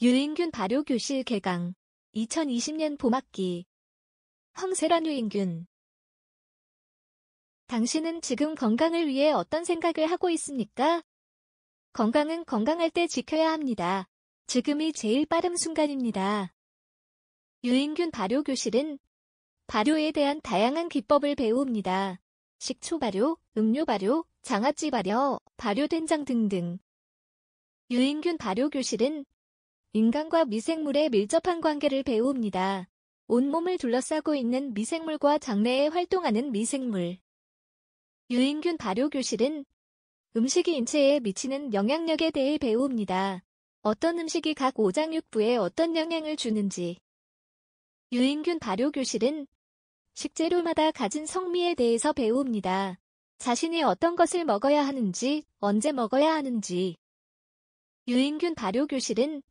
유인균 발효교실 개강 2020년 봄학기 황세란 유인균 당신은 지금 건강을 위해 어떤 생각을 하고 있습니까? 건강은 건강할 때 지켜야 합니다. 지금이 제일 빠른 순간입니다. 유인균 발효교실은 발효에 대한 다양한 기법을 배웁니다. 식초 발효, 음료 발효, 장아찌 발효, 발효 된장 등등. 유인균 발효 교실은 인간과 미생물의 밀접한 관계를 배웁니다. 온몸을 둘러싸고 있는 미생물과 장내에 활동하는 미생물. 유인균 발효교실은 음식이 인체에 미치는 영향력에 대해 배웁니다. 어떤 음식이 각 오장육부에 어떤 영향을 주는지. 유인균 발효교실은 식재료마다 가진 성미에 대해서 배웁니다. 자신이 어떤 것을 먹어야 하는지, 언제 먹어야 하는지. 유인균 발효교실은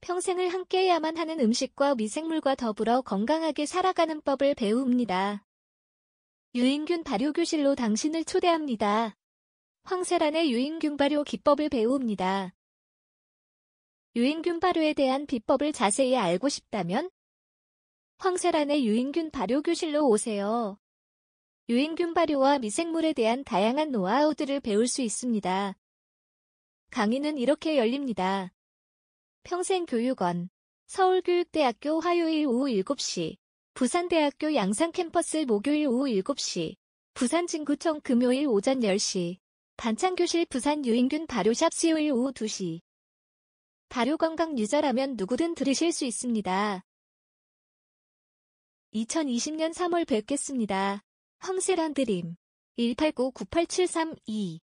평생을 함께해야만 하는 음식과 미생물과 더불어 건강하게 살아가는 법을 배웁니다. 유인균 발효교실로 당신을 초대합니다. 황세란의 유인균 발효 기법을 배웁니다. 유인균 발효에 대한 비법을 자세히 알고 싶다면 황세란의 유인균 발효 교실로 오세요. 유인균 발효와 미생물에 대한 다양한 노하우들을 배울 수 있습니다. 강의는 이렇게 열립니다. 평생교육원, 서울교육대학교 화요일 오후 7시, 부산대학교 양산캠퍼스 목요일 오후 7시, 부산진구청 금요일 오전 10시, 반찬교실 부산 유인균 발효샵 수요일 오후 2시. 발효건강 유저라면 누구든 들으실 수 있습니다. 2020년 3월 뵙겠습니다. 황세란 드림 189-98732